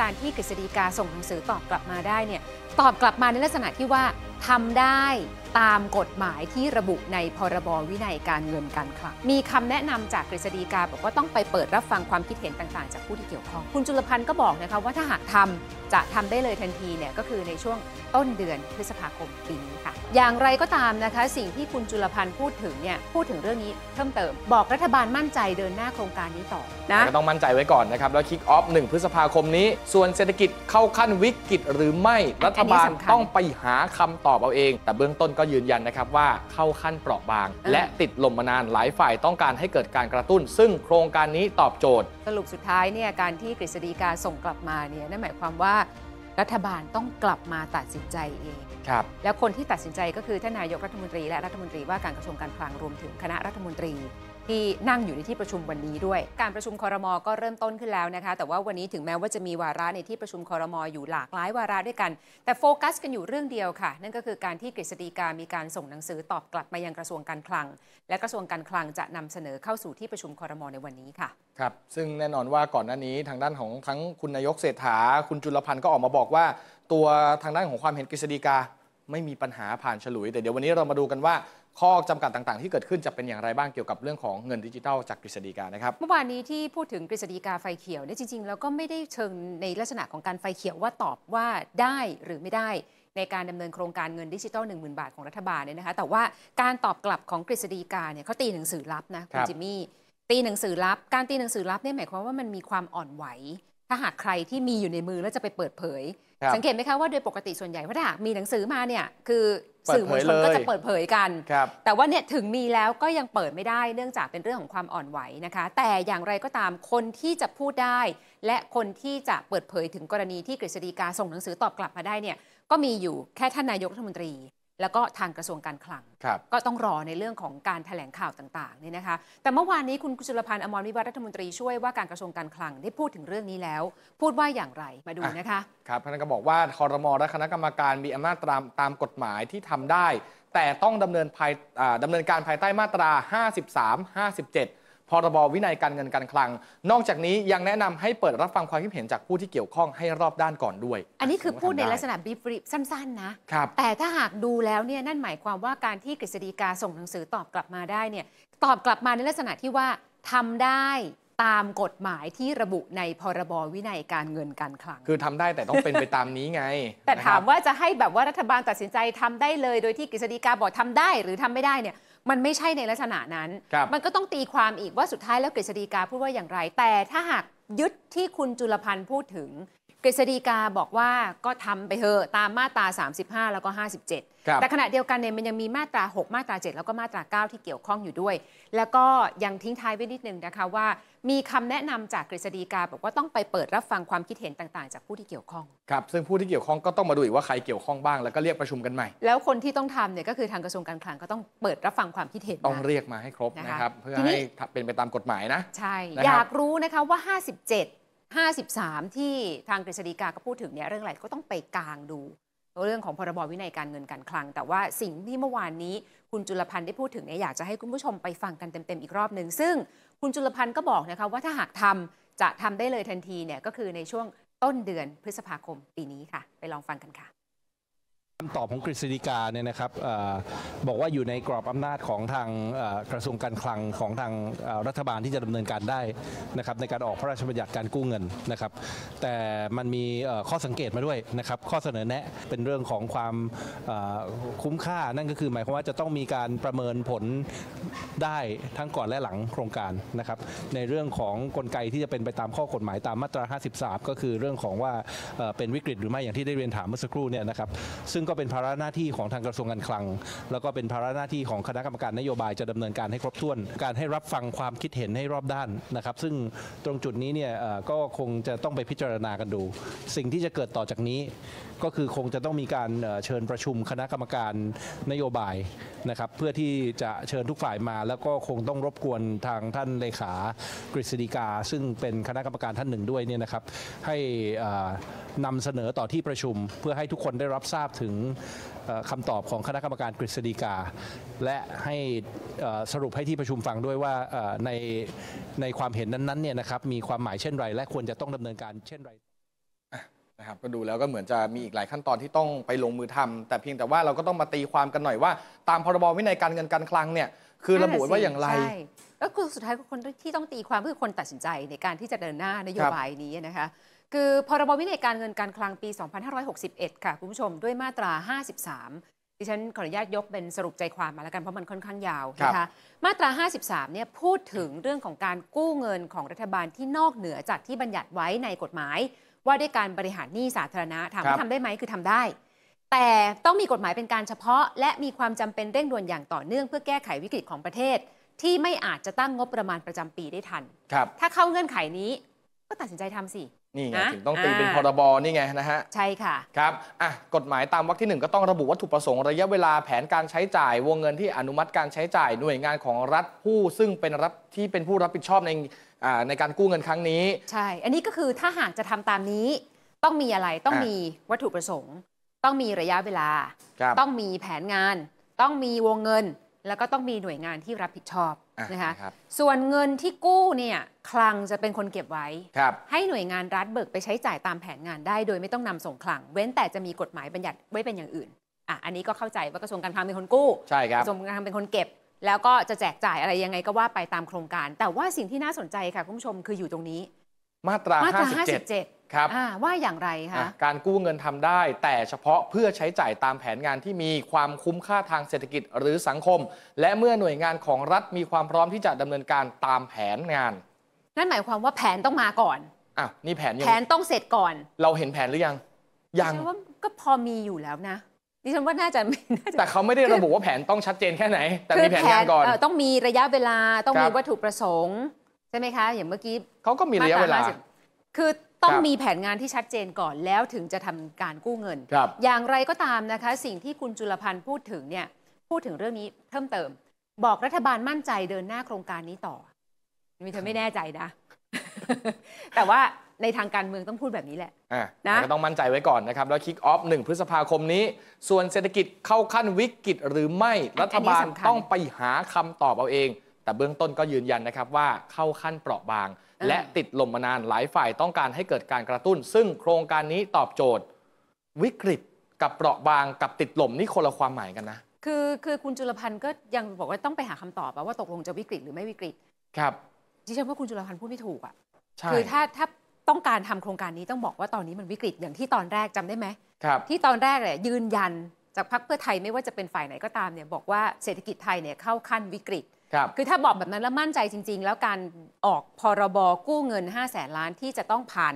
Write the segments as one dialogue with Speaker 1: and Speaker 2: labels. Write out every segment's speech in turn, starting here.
Speaker 1: การที่กฤษฎีกาส่งหนังสือตอบกลับมาได้เนี่ยตอบกลับมาในลักษณะที่ว่าทำได้ตามกฎหมายที่ระบุในพรบวินัยการเงินการคลังมีคำแนะนำจากกฤษฎีกาบอกว่าต้องไปเปิดรับฟังความคิดเห็นต่างๆจากผู้ที่เกี่ยวข้อง คุณจุลพันธ์ก็บอกนะคะว่าถ้าหากทำจะทำได้เลยทันทีเนี่ยก็คือในช่วงต้นเดือนพฤษภาคมปีนี้ค่ะ อย่างไรก็ตามนะคะสิ่งที่คุณจุลพันธ์พูดถึงเนี่ยพูดถึงเรื่องนี้เพิ่มเติม บอกรัฐบาลมั่นใจเดินหน้าโครงการนี้ต่อนะ
Speaker 2: ต้องมั่นใจไว้ก่อนนะครับแล้วคิกออฟหนึ่งพฤษภาคมนี้ ส่วนเศรษฐกิจเข้าขั้นวิกฤตหรือไม่รัฐบาลต้องไปหาคำตอบเอาเอง แต่เบื้องต้นก็ยืนยันนะครับว่าเข้าขั้นเปราะบาง และติดลมมานานหลายฝ่ายต้องการให้เกิดการกระตุ้น ซึ่งโครงการนี้ตอบโจทย์
Speaker 1: สรุปสุดท้ายเนี่ยการที่กฤษฎีกาส่งกลับมาเนี่ยนั่นหมายความว่า รัฐบาลต้องกลับมาตัดสินใจเองครับแล้วคนที่ตัดสินใจก็คือ ท่านนายกรัฐมนตรีและรัฐมนตรี ว่าการกระทรวงการคลังรวมถึงคณะรัฐมนตรีที่นั่งอยู่ในที่ประชุมวันนี้ด้วยการประชุมคอรมอก็เริ่มต้นขึ้นแล้วนะคะ แต่ว่าวันนี้ถึงแม้ว่าจะมีวาระในที่ประชุมคอรมออยู่หลากหลายวาระด้วยกัน แต่โฟกัสกันอยู่เรื่องเดียวค่ะ นั่นก็คือการที่กฤษฎีกามีการส่งหนังสือตอบกลับมายังกระทรวงการคลัง และกระทรวงการคลังจะนำเสนอเข้าสู่ที่ประชุมคอรมอในวันนี้ค่ะ
Speaker 2: ครับซึ่งแน่นอนว่าก่อนหน้านี้ทางด้านของทั้งคุณนายกเศรษฐาคุณจุลพันธ์ก็ออกมาบอกว่า ตัวทางด้านของความเห็นกฤษฎีกาไม่มีปัญหาผ่านฉลุย แต่เดี๋ยววันนี้เรามาดูกันว่าข้อจำกัดต่างๆที่เกิดขึ้นจะเป็นอย่างไรบ้างเกี่ยวกับเรื่องของเงินดิจิทัล จากกฤษฎีกานะครับเ
Speaker 1: มื่อวานนี้ที่พูดถึงกฤษฎีกาไฟเขียวเนี่ยจริงๆ แล้วก็ไม่ได้เชิงในลักษณะของการไฟเขียวว่าตอบว่าได้หรือไม่ได้ ในการดำเนินโครงการเงินดิจิตอล1 0,000 บาทของรัฐบาลเนี่ยนะคะแต่ว่าการตอบกลับของกฤษฎีกาเนี่ยเขาตีหนังสือลับนะคุณจิมมี่ตีหนังสือลับการตีหนังสือลับเนี่ยหมายความว่ามันมีความอ่อนไหวถ้าหากใครที่มีอยู่ในมือแล้วจะไปเปิดเผย สังเกตไหมคะว่าโดยปกติส่วนใหญ่ว่าถ้าหากมีหนังสือมาเนี่ยคือสื่อมวลชนก็จะเปิดเผยกัน แต่ว่าเนี่ยถึงมีแล้วก็ยังเปิดไม่ได้ เนื่องจากเป็นเรื่องของความอ่อนไหวนะคะ แต่อย่างไรก็ตามคนที่จะพูดได้ และคนที่จะเปิดเผยถึงกรณีที่กฤษฎีกาส่งหนังสือตอบกลับมาได้เนี่ยก็มีอยู่แค่ท่านนายกรัฐมนตรีแล้วก็ทางกระทรวงการคลัง ก็ต้องรอในเรื่องของการถแถลงข่าวต่างๆนี่นะคะแต่เมื่อวานนี้คุณกุลพันธ์อมรวิวัฒรัฐมนตรี ช่วยว่าการกระทรวงการคลังได้พูดถึงเรื่องนี้แล้ว พูดว่าอย่างไร มาดูนะคะ
Speaker 2: ครับท่านก็บอกว่าคอรมอและคณะกรรมการมีอำนาจตามตามกฎหมายที่ทำได้ แต่ต้องดำเนินภายดำเนินการภายใต้มาตรา 53 57พรบวินัยการเงินการคลัง นอกจากนี้ยังแนะนำให้เปิดรับฟังความคิดเห็นจากผู้ที่เกี่ยวข้องให้รอบด้านก่อนด้วย อันนี้คือพูดในลักษณะ
Speaker 1: บีบรีบสั้นๆนะครับแต่ถ้าหากดูแล้วเนี่ยนั่นหมายความว่าการที่กฤษฎีกาส่งหนังสือตอบกลับมาได้เนี่ยตอบกลับมาในลักษณะที่ว่าทำได้ตามกฎหมายที่ระบุในพรบวินัยการเงินการคลัง คื
Speaker 2: อทำได้แต่ต้องเป็นไปตามนี้ไง แต่ถามว่า
Speaker 1: จะให้แบบว่ารัฐบาลตัดสินใจทำได้เลย โดยที่กฤษฎีกาบอกทำได้ หรือทำไม่ได้เนี่ยมันไม่ใช่ในลักษณะนั้น มันก็ต้องตีความอีกว่าสุดท้ายแล้วกฤษฎีกาพูดว่าอย่างไร แต่ถ้าหากยึดที่คุณจุลพันธ์พูดถึง กฤษฎีกาบอกว่าก็ทำไปเถอะตามมาตรา 35 แล้วก็ 57แต่ขณะเดียวกันเนี่ยมันยังมีมาตรา 6 มาตรา 7 แล้วก็มาตรา 9 ที่เกี่ยวข้องอยู่ด้วย แล้วก็ยังทิ้งท้ายไว้นิดนึงนะคะว่ามีคำแนะนำจากกฤษฎีกาบอกว่าต้องไปเปิดรับฟังความคิดเห็นต่างๆจากผู้ที่เกี่ยวข้อง
Speaker 2: ครับซึ่งผู้ที่เกี่ยวข้องก็ต้องมาดูอีกว่าใครเกี่ยวข้องบ้างแล้วก็เรียกประชุมกันใหม่
Speaker 1: แล้วคนที่ต้องทำเนี่ยก็คือทางกระทรวงการคลังก็ต้องเปิดรับฟังความคิดเห็นต้องเรี
Speaker 2: ยกมาให้ครบนะครับเพื่อให้เป็นไปตามกฎหมาย
Speaker 1: นะ ใช่อยากรู้นะคะว่า50 7 53 ที่ทางกฤษฎีกาก็พูดถึงเนี่ยเรื่องอะไรก็ต้องไปกลางดู เรื่องของพรบวินัยการเงินการคลัง แต่ว่าสิ่งที่เมื่อวานนี้คุณจุลพันธ์ได้พูดถึงเนี่ยอยากจะให้คุณผู้ชมไปฟังกันเต็ม ๆอีกรอบหนึ่ง ซึ่งคุณจุลพันธ์ก็บอกนะคะว่าถ้าหากทำจะทำได้เลย ทันทีเนี่ยก็คือในช่วงต้นเดือนพฤษภาคมปีนี้ค่ะไปลองฟังกันค่ะ
Speaker 3: คำตอบของกฤษฎีกาเนี่ยนะครับอบอกว่าอยู่ในกรอบอำนาจของทางกระทรวงการคลังของทางรัฐบาลที่จะดำเนินการได้นะครับในการออกพระราชบัญญัติการกู้เงินนะครับแต่มันมีข้อสังเกตมาด้วยนะครับข้อเสนอแนะเป็นเรื่องของความคุ้มค่านั่นก็คือหมายความว่าจะต้องมีการประเมินผลได้ทั้งก่อนและหลังโครงการนะครับในเรื่องของกลไกที่จะเป็นไปตามข้อกฎหมายตามมาตรา53 ก็คือเรื่องของว่าเป็นวิกฤตหรือไม่อย่างที่ได้เรียนถามเมื่อสักครู่เนี่ยนะครับซึ่งก็เป็นภาระหน้าที่ของทางกระทรวงการคลัง แล้วก็เป็นภาระหน้าที่ของคณะกรรมการนโยบายจะดำเนินการให้ครบถ้วนการให้รับฟังความคิดเห็นให้รอบด้านนะครับ ซึ่งตรงจุดนี้เนี่ยก็คงจะต้องไปพิจารณากันดู สิ่งที่จะเกิดต่อจากนี้ก็คือคงจะต้องมีการเชิญประชุมคณะกรรมการนโยบายนะครับเพื่อที่จะเชิญทุกฝ่ายมา แล้วก็คงต้องรบกวนทางท่านเลขากฤษฎีกาซึ่งเป็นคณะกรรมการท่านหนึ่งด้วยเนี่ยนะครับให้นำเสนอต่อที่ประชุม เพื่อให้ทุกคนได้รับทราบถึงคำตอบของคณะกรรมการกฤษฎีกา และให้สรุปให้ที่ประชุมฟังด้วยว่าในในความเห็นนั้นๆเนี่ยนะครับมีความหมายเช่นไร และควรจะต้องดำเนินการเช่นไร
Speaker 2: นะครับก็ดูแล้วก็เหมือนจะมีอีกหลายขั้นตอนที่ต้องไปลงมือทำ แต่เพียงแต่ว่าเราก็ต้องมาตีความกันหน่อยว่าตามพรบวินัยการเงินการคลังเนี่ยคือระบุว่าอย่างไร
Speaker 1: ก็คือสุดท้ายคนที่ต้องตีความคือคนตัดสินใจในการที่จะเดินหน้านโยบายนี้นะคะคือพรบวินัยการเงินการคลังปี 2561 ค่ะ คุณผู้ชมด้วยมาตรา 53 ดิฉันขออนุญาตยกเป็นสรุปใจความมาแล้วกัน เพราะมันค่อนข้างยาวนะคะมาตรา 53เนี่ยพูดถึงเรื่องของการกู้เงินของรัฐบาลที่นอกเหนือจากที่บัญญัติไว้ในกฎหมาย ว่าด้วยการบริหารหนี้สาธารณะถามว่าทำได้ไหมคือทำได้ แต่ต้องมีกฎหมายเป็นการเฉพาะ และมีความจำเป็นเร่งด่วนอย่างต่อเนื่องเพื่อแก้ไขวิกฤตของประเทศ ที่ไม่อาจจะตั้งงบประมาณประจำปีได้ทัน ถ้าเข้าเงื่อนไขนี้ก็ตัดสินใจทำสินี่ไงถึงต้องตีเป็นพ
Speaker 2: รบนี่ไงนะฮะใช่ค่ะครับอ่ะกฎหมายตามวรรคที่1ก็ต้องระบุวัตถุประสงค์ระยะเวลาแผนการใช้จ่ายวงเงินที่อนุมัติการใช้จ่ายหน่วยงานของรัฐผู้ซึ่งเป็นรับที่เป็นผู้รับผิดชอบในอ่าในการกู้เงินครั้งนี้
Speaker 1: ใช่ อันนี้ก็คือถ้าหากจะทำตามนี้ ต้องมีอะไรต้องมีวัตถุประสงค์ ต้องมีระยะเวลาต้องมีแผนงาน ต้องมีวงเงินแล้วก็ต้องมีหน่วยงานที่รับผิดชอบนะคะ ส่วนเงินที่กู้เนี่ย คลังจะเป็นคนเก็บไว้ ให้หน่วยงานรัฐเบิกไปใช้จ่ายตามแผนงานได้ โดยไม่ต้องนำส่งคลัง เว้นแต่จะมีกฎหมายบัญญัติไว้เป็นอย่างอื่น อ่ะ อันนี้ก็เข้าใจว่ากระทรวงการคลังเป็นคนกู้ใช่ครับกระทรวงการคลังเป็นคนเก็บ แล้วก็จะแจกจ่ายอะไรยังไงก็ว่าไปตามโครงการ แต่ว่าสิ่งที่น่าสนใจค่ะคุณผู้ชมคืออยู่ตรงนี้
Speaker 2: มาตรามาตรา57ครับ
Speaker 1: ว่าอย่างไรคะะ
Speaker 2: การกู้เงินทำได้แต่เฉพาะเพื่อใช้จ่ายตามแผนงานที่มีความคุ้มค่าทางเศรษฐกิจหรือสังคม และเมื่อหน่วยงานของรัฐมีความพร้อมที่จะดำเนินการตามแผนงาน
Speaker 1: นั่นหมายความว่าแผนต้องมาก่อน
Speaker 2: อ่ะนี่แผนยังแผน
Speaker 1: ต้องเสร็จก่อน
Speaker 2: เราเห็นแผนหรือยังยังว่า
Speaker 1: ก็พอมีอยู่แล้วนะดิฉันว่าน่าจะ
Speaker 2: แต่เขาไม่ได้ระบุว่าแผนต้องชัดเจนแค่ไหน แต่มีแผนงานก่อนต
Speaker 1: ้องมีระยะเวลาต้องมีวัตถุประสงค์ใช่ไหมคะอย่างเมื่อกี้เขาก็มีระยะเวลาคือต้องมีแผนงานที่ชัดเจนก่อนแล้วถึงจะทำการกู้เงิน อย่างไรก็ตามนะคะ สิ่งที่คุณจุลพันธ์พูดถึงเนี่ยพูดถึงเรื่องนี้เพิ่มเติม บอกรัฐบาลมั่นใจเดินหน้าโครงการนี้ต่อ มีเธอไม่แน่ใจนะ แต่ว่าในทางการเมืองต้องพูดแบบนี้แหละ
Speaker 2: ะนะก็ต้องมั่นใจไว้ก่อนนะครับ แล้วคิกออฟหนึ่งพฤษภาคมนี้ ส่วนเศรษฐกิจเข้าขั้นวิกฤตหรือไม่รัฐบาลต้องไปหาคำตอบเอาเอง แต่เบื้องต้นก็ยืนยันนะครับว่าเข้าขั้นเปราะบางและติดลมมานานหลายฝ่ายต้องการให้เกิดการกระตุ้น ซึ่งโครงการนี้ตอบโจทย์ วิกฤตกับเปราะบางกับติดลมนี่คนละความหมายกันนะ
Speaker 1: คือคือคุณจุลพันธ์ก็ยังบอกว่า ต้องไปหาคำตอบว่าตกลงจะวิกฤตหรือไม่วิกฤตครับดิฉันว่าคุณจุลพันธ์พูดไม่ถูกอ่ะคือถ้าถ้าต้องการทำโครงการนี้ต้องบอกว่าตอนนี้มันวิกฤตอย่างที่ตอนแรกจำได้ไหมครับที่ตอนแรกเลยยืนยันจากพรรคเพื่อไทยไม่ว่าจะเป็นฝ่ายไหนก็ตามเนี่ยบอกว่าเศรษฐกิจไทยเนี่ยเข้าขั้นวิกฤตครับคือถ้าบอกแบบนั้นแล้วมั่นใจจริง ๆ แล้วการออกพรบกู้เงิน5้าแสนล้านที่จะต้องผ่าน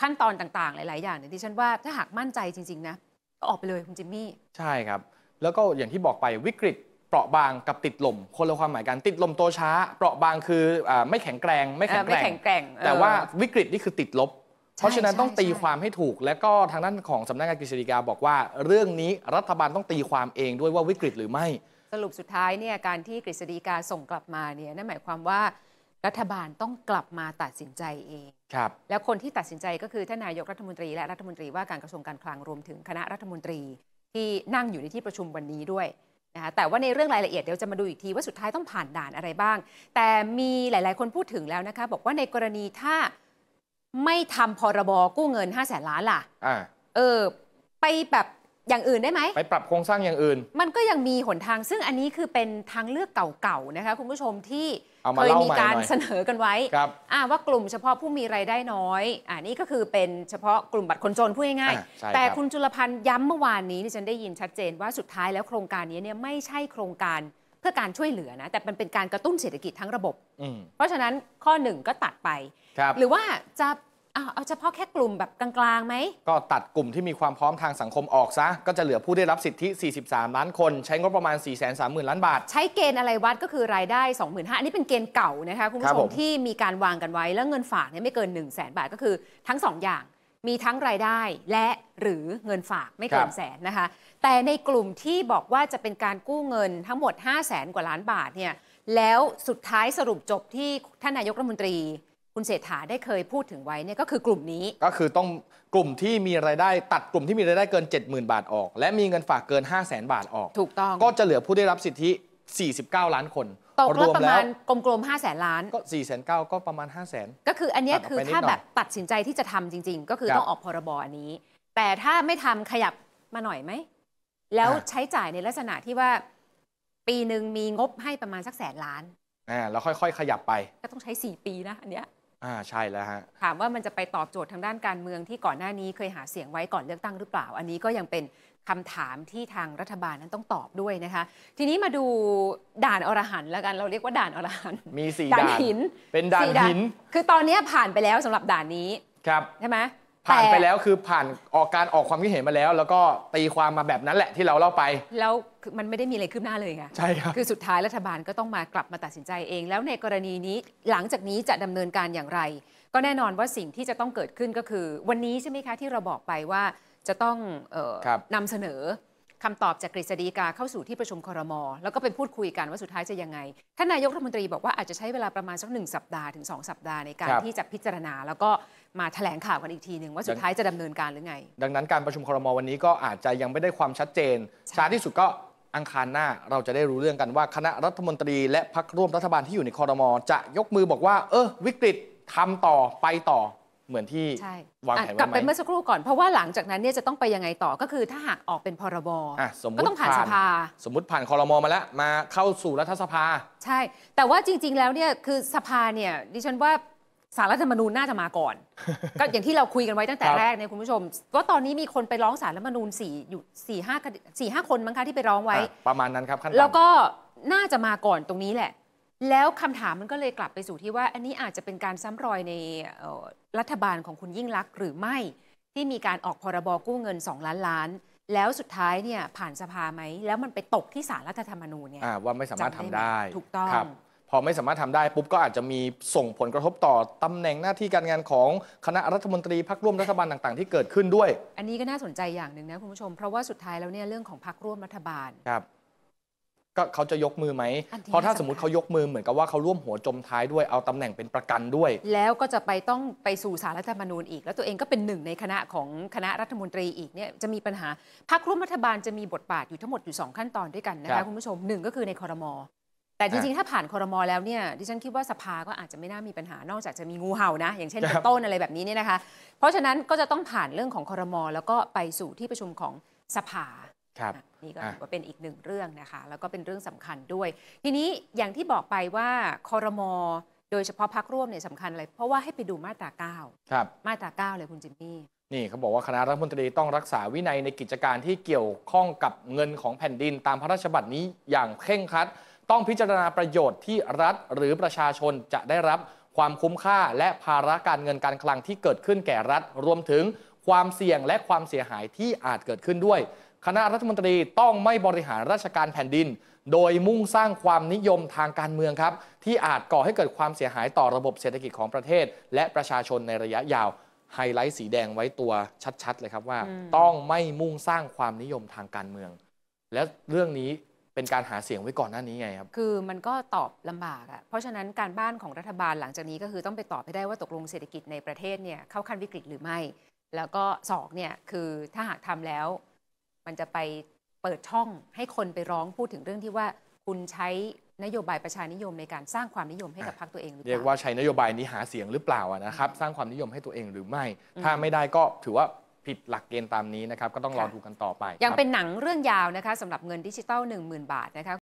Speaker 1: ขั้นตอนต่างๆ หลายๆ อย่างเนี่ยที่ฉันว่าถ้าหากมั่นใจจริง ๆนะก็ออกไปเลยคุณจิมมี่
Speaker 2: ใช่ครับ แล้วก็อย่างที่บอกไปวิกฤต เปราะบางกับติดลมคนละความหมายกันติดลมโตช้า เปราะบางคืออไม่แข็งแกร่งไม่แข็งแกร่งแต่ว่าวิกฤตนี่คือติดลบ เพราะฉะนั้นต้องตีความให้ถูก และก็ทางด้านของสำนักงานกฤษฎีกาบอกว่า เรื่องนี้รัฐบาลต้องตีความเองด้วยว่าวิกฤตหรือไม่
Speaker 1: สรุปสุดท้ายเนี่ยการที่กฤษฎีกาส่งกลับมาเนี่ยนั่นหมายความว่ารัฐบาลต้องกลับมาตัดสินใจเองครับแล้วคนที่ตัดสินใจก็คือท่านนายกรัฐมนตรีและรัฐมนตรี ว่าการกระทรวงการคลังรวมถึงคณะรัฐมนตรีที่นั่งอยู่ในที่ประชุมวันนี้ด้วยนะคะแต่ว่าในเรื่องรายละเอียด เดี๋ยวจะมาดูอีกทีว่าสุดท้ายต้องผ่านด่านอะไรบ้าง แต่มีหลาย ๆคนพูดถึงแล้วนะคะบอกว่าในกรณีถ้าไม่ทำพรบกู้เงิน5้าแสนล้านล่ะเออ ไปแบบอย่างอื่นได้ไหม
Speaker 2: ไปปรับโครงสร้างอย่างอื่น
Speaker 1: มันก็ยังมีหนทางซึ่งอันนี้คือเป็นทางเลือกเก่าๆนะคะคุณผู้ชมที่เคยมีการเสนอกันไว้ว่ากลุ่มเฉพาะผู้มีรายได้น้อยอ่านี่ก็คือเป็นเฉพาะกลุ่มบัตรคนจนพูดง่ายๆแต่คุณจุลพันธ์ย้ำเมื่อวานนี้ที่ฉันได้ยินชัดเจนว่าสุดท้ายแล้วโครงการนี้เนี่ยไม่ใช่โครงการเพื่อการช่วยเหลือนะแต่มันเป็นการกระตุ้นเศรษฐกิจทั้งระบบเพราะฉะนั้นข้อหนึ่งก็ตัดไปหรือว่าจะอเอาเฉพาะแค่กลุ่มแบบกลางๆไหม
Speaker 2: ก็ตัดกลุ่มที่มีความพร้อมทางสังคมออกซะ ก็จะเหลือผู้ได้รับสิทธิ 43 ล้านคน ใช้งบประมาณ 4 3
Speaker 1: 0 0 0 0 ล้านบาท ใช้เกณฑ์อะไรวัดก็คือรายได้ 25,000อันนี้เป็นเกณฑ์เก่านะคะคุณผู้ชมที่มีการวางกันไว้แล้วเงินฝากเนี่ยไม่เกิน 1 0 0 0 0แบาทก็คือทั้ง 2 อย่างมีทั้งรายได้และหรือเงินฝากไม่เกินแสนนะคะ แต่ในกลุ่มที่บอกว่าจะเป็นการกู้เงินทั้งหมด 5 0 0แสนกว่าล้านบาทเนี่ยแล้วสุดท้ายสรุปจบที่ท่านนายกรัฐมนตรีคุณเศรษฐาได้เคยพูดถึงไว้เนี่ยก็คือกลุ่มนี้ก็คือ
Speaker 2: ต้องกลุ่มที่มีรายได้ตัดกลุ่มที่มีรายได้เกิน 70,000 บาทออก และมีเงินฝากเกิน 5 0 0แสนบาทออกถูกต้องก็จะเหลือผู้ได้รับสิทธิ 49 ล้านคนตกลงประมาณ
Speaker 1: กลมๆ5 0 0 0 ล้านก็
Speaker 2: 4แสนเก็ประมาณ 5 0 0สน
Speaker 1: ก็คืออันนี้คือถ้าแบบตัดสินใจที่จะทำจริงๆ ก็คือต้องออกพรบอันนี้ แต่ถ้าไม่ทำขยับมาหน่อยไหมแล้วใช้จ่ายในลักษณะที่ว่าปีหนึ่งมีงบให้ประมาณสักแสนล้าน
Speaker 2: อ่าแล้วค่อยๆ ขยับไป
Speaker 1: ก็ต้องใช้ 4 ปีนะอันเนี้ย
Speaker 2: อ่าใช่แล้วฮะ
Speaker 1: ถามว่ามันจะไปตอบโจทย์ทางด้านการเมืองที่ก่อนหน้านี้เคยหาเสียงไว้ก่อนเลือกตั้งหรือเปล่า อันนี้ก็ยังเป็นคำถามที่ทางรัฐบาลนั้นต้องตอบด้วยนะคะ ทีนี้มาดูด่านอรหันต์แล้วกันเราเรียกว่าด่านอรหันต์
Speaker 2: มีสี่ด่านหิน เป็นด่านหิน
Speaker 1: คือตอนนี้ผ่านไปแล้วสำหรับด่านนี้ครับ ใช่ไหมผ่านไปแล้วค
Speaker 2: ือผ่านออกการออกความคิดเห็นมาแล้ว แล้วก็ตีความมาแบบนั้นแหละที่เราเล่าไป
Speaker 1: แล้วมันไม่ได้มีอะไรคืบหน้าเลยไงใช่ครับคือสุดท้ายรัฐบาลก็ต้องมากลับมาตัดสินใจเอง แล้วในกรณีนี้หลังจากนี้จะดำเนินการอย่างไร ก็แน่นอนว่าสิ่งที่จะต้องเกิดขึ้นก็คือ วันนี้ใช่ไหมคะที่เราบอกไปว่าจะต้องนำเสนอคำตอบจากกฤษฎีกาเข้าสู่ที่ประชุมครม แล้วก็เป็นพูดคุยกันว่าสุดท้ายจะยังไงท่านนายกรัฐมนตรีบอกว่าอาจจะใช้เวลาประมาณสักหนึ่งสัปดาห์ถึง2สัปดาห์ในการที่จะพิจารณา แล้วก็มาแถลงข่าวกันอีกทีหนึ่งว่าสุดท้ายจะดำเนินการหรือไง
Speaker 2: ดังนั้นการประชุมครมวันนี้ก็อาจจะยังไม่ได้ความชัดเจนช้าที่สุดก็อังคารหน้า เราจะได้รู้เรื่องกันว่าคณะรัฐมนตรีและพักร่วมรัฐบาลที่อยู่ในคอรมอจะยกมือบอกว่า เออวิกฤตทำต่อไปต่อเหมือนที่วางแผนไว้กลับไปเมื่อส
Speaker 1: ักครู่ก่อนเพราะว่าหลังจากนั้นเนี่ยจะต้องไปยังไงต่อก็คือ ถ้าหากออกเป็นพรบ
Speaker 2: ก็ต้องผ่านสภา สมมติผ่านคอรมอมาแล้ว มาเข้าสู่รัฐสภา
Speaker 1: ใช่ แต่ว่าจริงๆแล้วเนี่ยคือสภาเนี่ยดิฉันว่าสารรัฐธรรมนูญน่าจะมาก่อน ก็อย่างที่เราคุยกันไว้ตั้งแต่แรกเนี่ยคุณผู้ชมว่าตอนนี้มีคนไปร้องสารรัฐธรรมนูญสี่อยู่สี่ห้าสี่ห้าคนมั้งคะที่ไปร้องไว้
Speaker 2: ประมาณนั้นครับขั้นแล้วก
Speaker 1: ็น่าจะมาก่อนตรงนี้แหละแล้วคำถามมันก็เลยกลับไปสู่ที่ว่า อันนี้อาจจะเป็นการซ้ำรอยในรัฐบาลของคุณยิ่งลักษณ์หรือไม่ที่มีการออกพรบกู้เงิน 2 ล้านล้าน แล้วสุดท้ายเนี่ยผ่านสภาไหม แล้วมันไปตกที่สารรัฐธรรมนูญเนี่ย
Speaker 2: ว่าไม่สามารถทำได้ถูกต้อง พอไม่สามารถทำได้ปุ๊บก็อาจจะมีส่งผลกระทบต่อตำแหน่งหน้าที่การงานของคณะรัฐมนตรีพักร่วมรัฐบาลต่าง ๆ ที่เกิดขึ้นด้วย
Speaker 1: อันนี้ก็น่าสนใจอย่างหนึ่งนะคุณผู้ชม เพราะว่าสุดท้ายแล้วเนี่ยเรื่องของพักร่วมรัฐบาล
Speaker 2: ครับก็เขาจะยกมือไหมเพราะถ้าสมมติเขายกมือเหมือนกับว่าเขาร่วมหัวจมท้ายด้วยเอาตำแหน่งเป็นประกันด้วย
Speaker 1: แล้วก็จะไปต้องไปสู่สารรัฐธรรมนูญอีก แล้วตัวเองก็เป็นหนึ่งในคณะของคณะรัฐมนตรีอีกเนี่ยจะมีปัญหาพรรคร่วมรัฐบาลจะมีบทบาทอยู่ทั้งหมดอยู่2ขั้นตอนด้วยกันนะคะคุณผู้ชมหนึ่งก็คือในคอรมอแต่จริงๆ ถ้าผ่านคอรมอแล้วเนี่ยดิฉันคิดว่าสภาก็อาจจะไม่น่ามีปัญหานอกจากจะมีงูเห่านะ อย่างเช่นเป็นต้นอะไรแบบนี้เนี่ยนะคะเพราะฉะนั้นก็จะต้องผ่านเรื่องของคอรมอแล้วก็ไปสู่ที่ประชุมของสภาครับนี่ก็ถือว่าเป็นอีกหนึ่งเรื่องนะคะแล้วก็เป็นเรื่องสำคัญด้วย ทีนี้อย่างที่บอกไปว่าคอรมอโดยเฉพาะพักร่วมเนี่ยสำคัญอะไรเพราะว่าให้ไปดูมาตรา9ครับมาตรา9เลยคุณจิมมี่
Speaker 2: นี่เขาบอกว่าคณะรัฐมนตรีต้องรักษาวินัยในกิจการที่เกี่ยวข้องกับเงินของแผ่นดินตามพระราชบัญญัตินี้อย่างเคร่งครัด ต้องพิจารณาประโยชน์ที่รัฐหรือประชาชนจะได้รับความคุ้มค่าและภาระการเงินการคลังที่เกิดขึ้นแก่รัฐรวมถึงความเสี่ยงและความเสียหายที่อาจเกิดขึ้นด้วยคณะรัฐมนตรีต้องไม่บริหารราชการแผ่นดิน โดยมุ่งสร้างความนิยมทางการเมืองครับ ที่อาจก่อให้เกิดความเสียหายต่อระบบเศรษฐกิจของประเทศ และประชาชนในระยะยาวไฮไลท์สีแดงไว้ตัวชัดๆเลยครับว่า ต้องไม่มุ่งสร้างความนิยมทางการเมือง และเรื่องนี้เป็นการหาเสียงไว้ก่อนหน้านี้ไงครับ
Speaker 1: คือมันก็ตอบลำบากอะ่ะเพราะฉะนั้นการบ้านของรัฐบาลหลังจากนี้ก็คือต้องไปตอบให้ได้ว่าตกลงเศรษฐกิจในประเทศเนี่ยเข้าขั้นวิกฤตหรือไม่ แล้วก็สองเนี่ยคือถ้าหากทำแล้วมันจะไปเปิดช่องให้คนไปร้องพูดถึงเรื่องที่ว่า คุณใช้นโยบายประชานิยมในการสร้างความนิยมให้กับพรรคตัวเองหรือเปล
Speaker 2: ่าเรียกว่าใช้นโยบายนี้หาเสียงหรือเปล่านะครับ สร้างความนิยมให้ตัวเองหรือไม่ ถ้าไม่ได้ก็ถือว่าผิดหลักเกณฑ์ตามนี้นะครับก็ต้องรอดูกันต่อไปยังเป็น
Speaker 1: หนังเรื่องยาวนะคะสำหรับเงินดิจิตอล10,000 บาทนะคะ